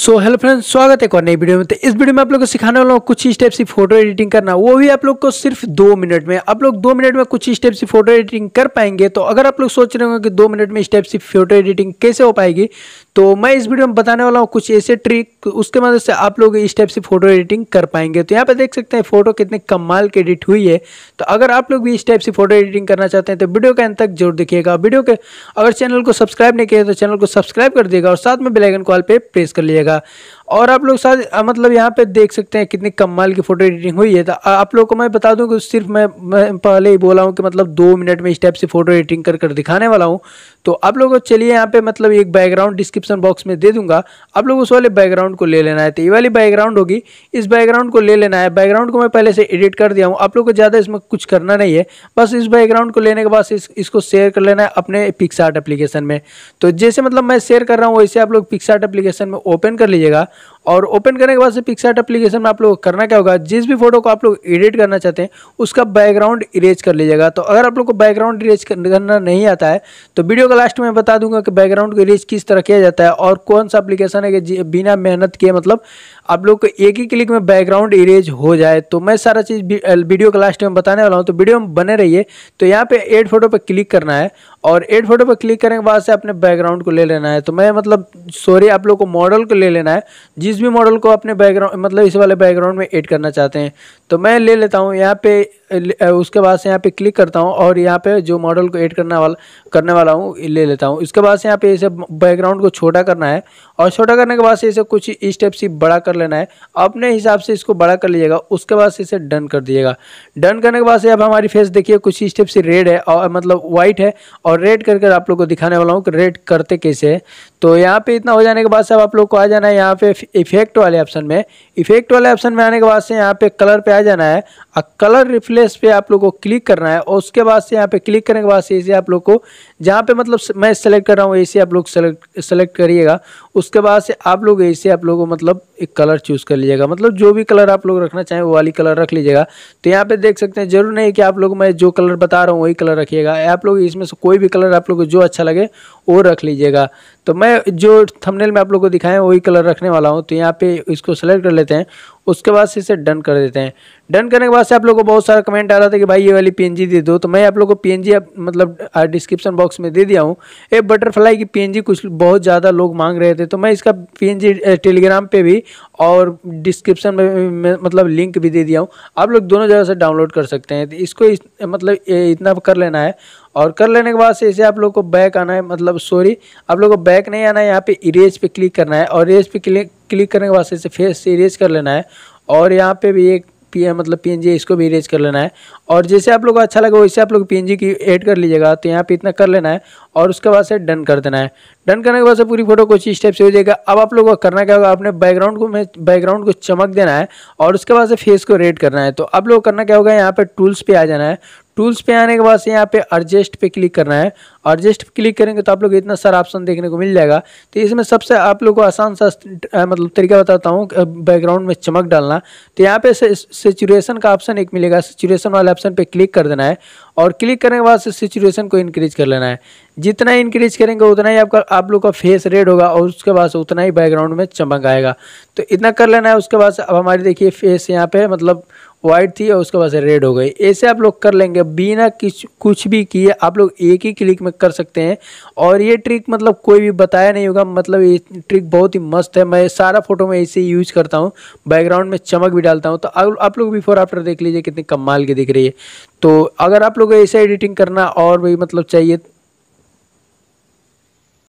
so hello friends स्वागत है एक और नई वीडियो में तो इस वीडियो में आप लोग को सिखाने वाला हूँ कुछ स्टेप से फोटो एडिटिंग करना वो भी आप लोग को सिर्फ दो मिनट में आप लोग दो मिनट में कुछ स्टेप से फोटो एडिटिंग कर पाएंगे तो अगर आप लोग सोच रहे होंगे कि दो मिनट में स्टेप से फोटो एडिटिंग कैसे हो पाएगी तो मैं इस वीडियो में बताने वाला हूँ कुछ ऐसे ट्रिक उसके मदद से आप लोग टाइप से फोटो एडिटिंग कर पाएंगे तो यहाँ पर देख सकते हैं फोटो कितने कमाल की एडिट हुई है तो अगर आप लोग भी इस टाइप से फोटो एडिटिंग करना चाहते हैं तो वीडियो के अंत तक जरूर देखिएगा वीडियो के अगर चैनल को सब्सक्राइब नहीं किया तो चैनल को सब्सक्राइब कर देगा और साथ में बेलाइकन कॉल पर प्रेस कर लीजिएगा कीजिएगा और आप लोग साथ मतलब यहाँ पे देख सकते हैं कितनी कमाल की फोटो एडिटिंग हुई है तो आप लोग को मैं बता दूं कि सिर्फ मैं मैं पहले ही बोला हूँ कि मतलब दो मिनट में इस टाइप से फोटो एडिटिंग कर कर दिखाने वाला हूँ तो आप लोगों को चलिए यहाँ पे मतलब एक बैकग्राउंड डिस्क्रिप्शन बॉक्स में दे दूंगा आप लोग उस वाले बैकग्राउंड को ले लेना है तो ये वाली बैकग्राउंड होगी इस बैकग्राउंड को ले लेना है बैकग्राउंड को मैं पहले से एडिट कर दिया हूँ आप लोग को ज़्यादा इसमें कुछ करना नहीं है बस इस बैकग्राउंड को लेने के बाद इसको शेयर कर लेना है अपने पिक्सार्ट एप्लीकेशन में तो जैसे मतलब मैं शेयर कर रहा हूँ वैसे आप लोग पिक्सार्ट एप्लीकेशन में ओपन कर लीजिएगा और ओपन करने के बाद से पिक्सार्ट एप्लीकेशन में आप लोग करना क्या होगा जिस भी फोटो को आप लोग एडिट करना चाहते हैं उसका बैकग्राउंड इरेज कर लीजिएगा तो अगर आप लोग को बैकग्राउंड इरेज करना नहीं आता है तो वीडियो का लास्ट में बता दूंगा कि बैकग्राउंड को इरेज किस तरह किया जाता है और कौन सा अप्लीकेशन है कि बिना मेहनत किए मतलब आप लोग को एक ही क्लिक में बैकग्राउंड इरेज हो जाए तो मैं सारा चीज़ वीडियो के लास्ट में बताने वाला हूँ तो वीडियो में बने रहिए तो यहाँ पे एड फोटो पर क्लिक करना है और एड फोटो पर क्लिक करने के बाद से अपने बैकग्राउंड को ले लेना है तो मैं मतलब सॉरी आप लोग को मॉडल को ले लेना है जिस भी मॉडल को अपने बैकग्राउंड मतलब इस वाले बैकग्राउंड में एड करना चाहते हैं तो मैं ले लेता हूँ यहाँ पे उसके बाद से यहाँ पे क्लिक करता हूँ और यहाँ पे जो मॉडल को ऐड करने वाला करने वाला हूँ ले लेता हूँ इसके बाद से यहाँ पे इसे बैकग्राउंड को छोटा करना है और छोटा करने के बाद से इसे कुछ स्टेप से बड़ा कर लेना है अपने हिसाब से इसको बड़ा कर लीजिएगा उसके बाद इसे डन कर दीजिएगा डन करने के बाद से अब हमारी फेस देखिए कुछ स्टेप से रेड है और मतलब व्हाइट है और रेड करके आप लोग को दिखाने वाला हूँ कि रेड करते कैसे है तो यहाँ पे इतना हो जाने के बाद से आप लोग को आ जाना है यहाँ पे इफेक्ट वाले ऑप्शन में इफेक्ट वाले ऑप्शन में आने के बाद से यहाँ पे कलर पे आ जाना है और कलर रिफ्लेस पे आप लोग को क्लिक करना है और उसके बाद से यहाँ पे क्लिक करने के बाद से इसे आप लोग को जहाँ पे मतलब मैं सेलेक्ट कर रहा हूँ इसे आप लोग सेलेक्ट सेलेक्ट करिएगा उसके बाद से आप लोग इसे आप लोग को मतलब एक कलर चूज़ कर लीजिएगा मतलब जो भी कलर आप लोग रखना चाहें वो वाली कलर रख लीजिएगा तो यहाँ पे देख सकते हैं जरूर नहीं कि आप लोग मैं जो कलर बता रहा हूँ वही कलर रखिएगा आप लोग इसमें से कोई भी कलर आप लोग को जो अच्छा लगे वो रख लीजिएगा तो मैं जो थमनेल में आप लोग को दिखाएँ वही कलर रखने वाला हूँ तो यहाँ पर इसको सेलेक्ट कर लेते हैं उसके बाद से इसे डन कर देते हैं डन करने के बाद से आप लोग को बहुत सारा कमेंट आ रहा था कि भाई ये वाली पीएनजी दे दो तो मैं आप लोग को पीएनजी मतलब डिस्क्रिप्शन बॉक्स में दे दिया हूँ ये बटरफ्लाई की पीएनजी कुछ बहुत ज़्यादा लोग मांग रहे थे तो मैं इसका पीएनजी टेलीग्राम eh, पे भी और डिस्क्रिप्शन में मतलब लिंक भी दे दिया हूँ आप लोग दोनों जगह से डाउनलोड कर सकते हैं इसको इस, मतलब इतना कर लेना है और कर लेने के बाद से इसे आप लोग को बैक आना है मतलब सॉरी आप लोग को बैक नहीं आना है यहाँ पे इरेज पे क्लिक करना है और इरेज पे क्लिक क्लिक करने के बाद से इसे फेस से इरेज कर लेना है और यहाँ पे भी एक पी मतलब पी इसको भी इरेज कर लेना है और जैसे आप लोग को अच्छा लगे वैसे आप लोग पी की ऐड कर लीजिएगा तो यहाँ पे इतना कर लेना है और उसके बाद से डन कर देना है डन करने के बाद से पूरी फोटो कुछ इस टाइप से हो जाएगा अब आप लोगों को करना क्या होगा आपने बैकग्राउंड को में बैकग्राउंड को चमक देना है और उसके बाद से फेस को रेड करना है तो अब लोग करना क्या होगा यहाँ पे टूल्स पे आ जाना है टूल्स पे आने के बाद से यहाँ पे एडजस्ट पे क्लिक करना है एडजस्ट पे क्लिक करेंगे तो आप लोग इतना सारा ऑप्शन देखने को मिल जाएगा तो इसमें सबसे आप लोग को आसान सा मतलब तरीका बताता हूँ बैकग्राउंड में चमक डालना तो यहाँ पे सेचुरेशन का ऑप्शन एक मिलेगा सेचुरेशन वाले ऑप्शन पर क्लिक कर देना है और क्लिक करने के बाद से सेचुरेशन को इंक्रीज कर लेना है जितना इंक्रीज करेंगे उतना ही आपका आप लोग का फेस रेड होगा और उसके बाद से उतना ही बैकग्राउंड में चमक आएगा तो इतना कर लेना है उसके बाद अब हमारी देखिए फेस यहाँ पे मतलब वाइट थी और उसके बाद से रेड हो गई ऐसे आप लोग कर लेंगे बिना किस कुछ भी किए आप लोग एक ही क्लिक में कर सकते हैं और ये ट्रिक मतलब कोई भी बताया नहीं होगा मतलब ये ट्रिक बहुत ही मस्त है मैं सारा फोटो में ऐसे यूज करता हूँ बैकग्राउंड में चमक भी डालता हूँ तो आप लोग बिफोर आफ्टर देख लीजिए कितनी कमाल की दिख रही है तो अगर आप लोग ऐसे एडिटिंग करना और भी मतलब चाहिए